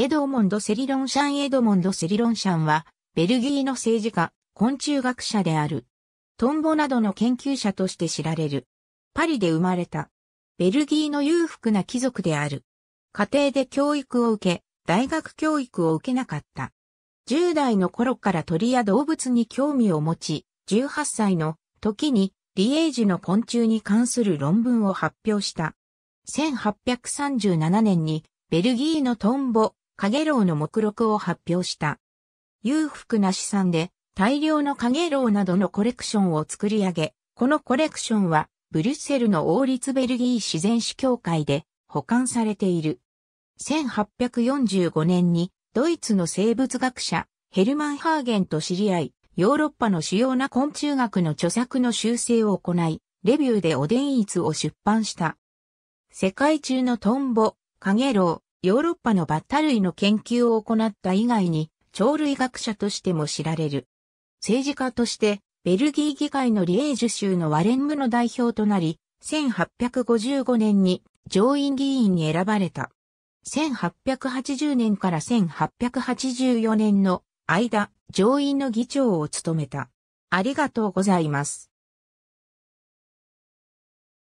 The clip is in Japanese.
エドモンド・セリロンシャンエドモンド・セリロンシャンは、ベルギーの政治家、昆虫学者である。トンボなどの研究者として知られる。パリで生まれた。ベルギーの裕福な貴族である。家庭で教育を受け、大学教育を受けなかった。10代の頃から鳥や動物に興味を持ち、18歳の時にリエージュの昆虫に関する論文を発表した。1837年にベルギーのトンボ、影楼の目録を発表した。裕福な資産で大量の影楼などのコレクションを作り上げ、このコレクションはブリュッセルの王立ベルギー自然史協会で保管されている。1845年にドイツの生物学者ヘルマン・ハーゲンと知り合い、ヨーロッパの主要な昆虫学の著作の修正を行い、レビューでお伝一を出版した。世界中のトンボ、カゲロウ、ヨーロッパのバッタ類の研究を行った以外に、鳥類学者としても知られる。政治家として、ベルギー議会のリエージュ州のワレンムの代表となり、1855年に上院議員に選ばれた。1880年から1884年の間、上院の議長を務めた。ありがとうございます。